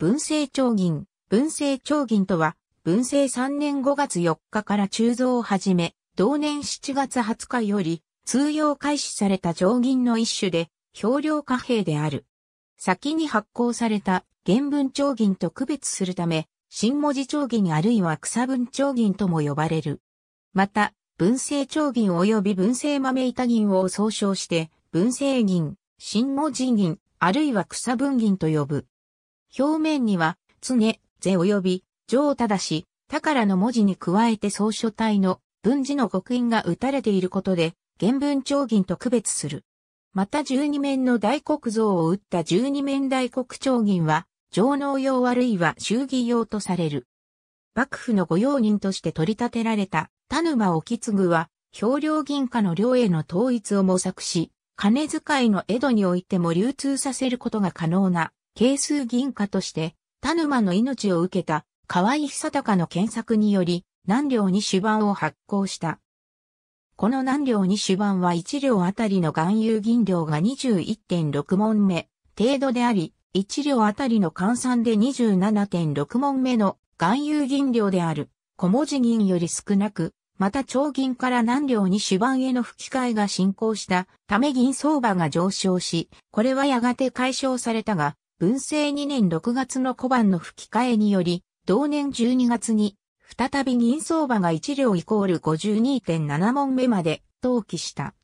文政長銀。文政長銀とは、文政3年5月4日から鋳造を始め、同年7月20日より通用開始された上銀の一種で、表量貨幣である。先に発行された原文長銀と区別するため、新文字長銀あるいは草文長銀とも呼ばれる。また、文政長銀及び文政豆板銀を総称して、文政銀、新文字銀、あるいは草文銀と呼ぶ。表面には、常、是及び、上ただし、宝の文字に加えて総書体の文字の刻印が打たれていることで、原文長銀と区別する。また十二面の大黒像を打った十二面大黒長銀は、上納用あるいは衆議用とされる。幕府の御用人として取り立てられた田沼沖継は、氷領銀貨の領への統一を模索し、金遣いの江戸においても流通させることが可能な係数銀貨として、田沼の命を受けた河合久隆の検索により、何両に主板を発行した。この何両に主板は1両あたりの含有銀量が21.6問目程度であり、1両あたりの換算で27.6問目の含有銀量である小文字銀より少なく、また長銀から何両に主板への吹き替えが進行したため銀相場が上昇し、これはやがて解消されたが、文政2年6月の小判の吹き替えにより、同年12月に、再び銀相場が1両イコール52.7問目まで登記した。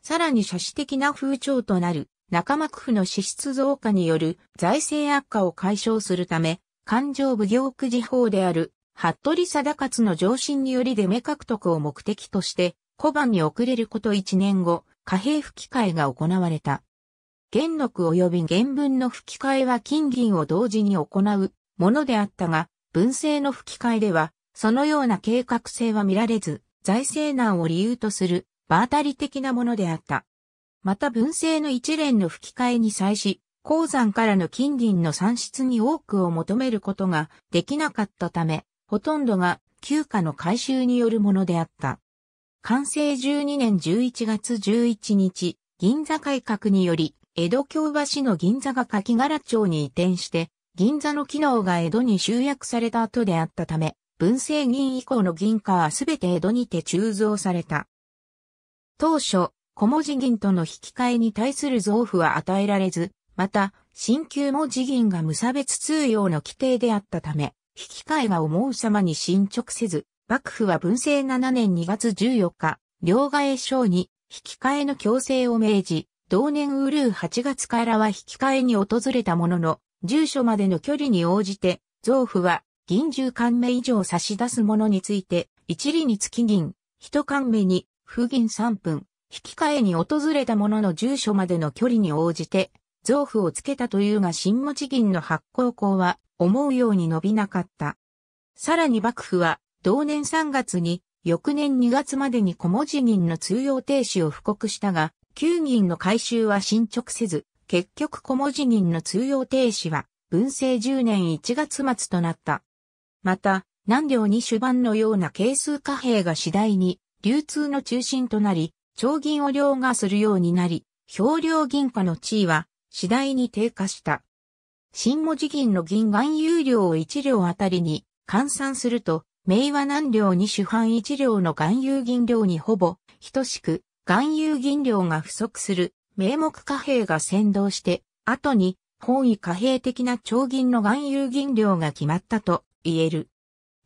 さらに社史的な風潮となる中幕府の支出増加による財政悪化を解消するため、勘定奉行区事法である、服部貞勝の上申により出目獲得を目的として、小判に遅れること1年後、貨幣吹き替えが行われた。原禄及び原文の吹き替えは金銀を同時に行うものであったが、文政の吹き替えでは、そのような計画性は見られず、財政難を理由とする、場当たり的なものであった。また文政の一連の吹き替えに際し、鉱山からの金銀の産出に多くを求めることができなかったため、ほとんどが休暇の回収によるものであった。完成12年11月11日、銀座改革により、江戸京橋の銀座が柿柄町に移転して、銀座の機能が江戸に集約された後であったため、文政銀以降の銀貨はすべて江戸にて鋳造された。当初、小文字銀との引き換えに対する増付は与えられず、また、新旧文字銀が無差別通用の規定であったため、引き換えが思う様に進捗せず、幕府は文政7年2月14日、両替商に引き換えの強制を命じ、同年ウルー8月からは引き換えに訪れたものの、住所までの距離に応じて、臓布は銀10貫目以上差し出すものについて、一里につき銀、一貫目に、不銀3分、引き換えに訪れたものの住所までの距離に応じて増布は銀十貫目以上差し出すものについて一里につき銀一貫目に不銀3分引き換えに訪れたものの住所までの距離に応じて増布をつけたというが新持銀の発行口は思うように伸びなかった。さらに幕府は同年3月に翌年2月までに小文字銀の通用停止を布告したが、旧銀の回収は進捗せず、結局小文字銀の通用停止は、文政10年1月末となった。また、南領に主版のような係数貨幣が次第に流通の中心となり、長銀を凌駕するようになり、表量銀貨の地位は次第に低下した。新文字銀の銀含有量を1両あたりに換算すると、明和南領に主版1両の含有銀量にほぼ等しく、含有銀量が不足する名目貨幣が先導して、後に本位貨幣的な長銀の含有銀量が決まったと言える。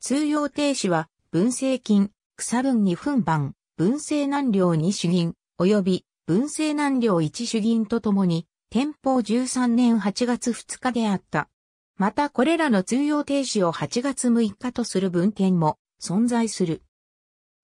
通用停止は、分成金、草分2分番、分成難量2主銀、及び分成難量1主銀とともに、天保13年8月2日であった。またこれらの通用停止を8月6日とする文献も存在する。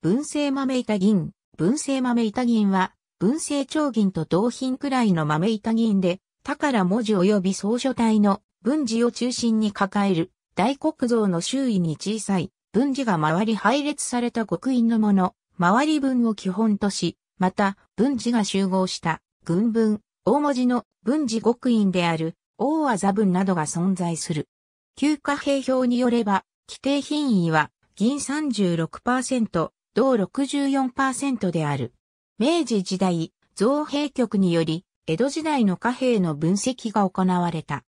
文政豆板銀、文政豆板銀は、文政長銀と同品くらいの豆板銀で、宝文字及び草書体の文字を中心に抱える、大黒像の周囲に小さい、文字が周り配列された極印のもの、周り文を基本とし、また、文字が集合した、軍文、大文字の文字極印である、大技文などが存在する。旧貨幣表によれば、規定品位は、銀36%、同64%である。明治時代、造幣局により、江戸時代の貨幣の分析が行われた。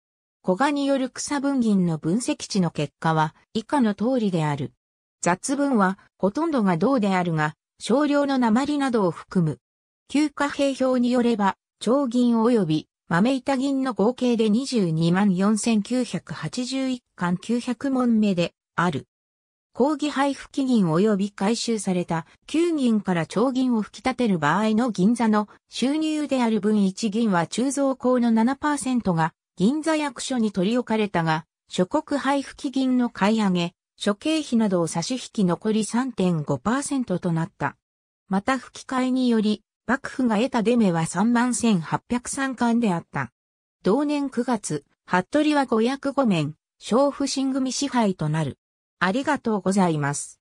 古賀による草分銀の分析値の結果は以下の通りである。雑分はほとんどが銅であるが、少量の鉛などを含む。旧貨幣表によれば、長銀及び豆板銀の合計で22万4981巻900問目である。抗議配布期銀及び回収された9銀から長銀を吹き立てる場合の銀座の収入である分1銀は鋳造工の7%が銀座役所に取り置かれたが、諸国配布期銀の買い上げ、諸経費などを差し引き残り3.5%となった。また吹き替えにより、幕府が得た出目は31,803巻であった。同年9月、服部は505面、小不信組支配となる。ありがとうございます。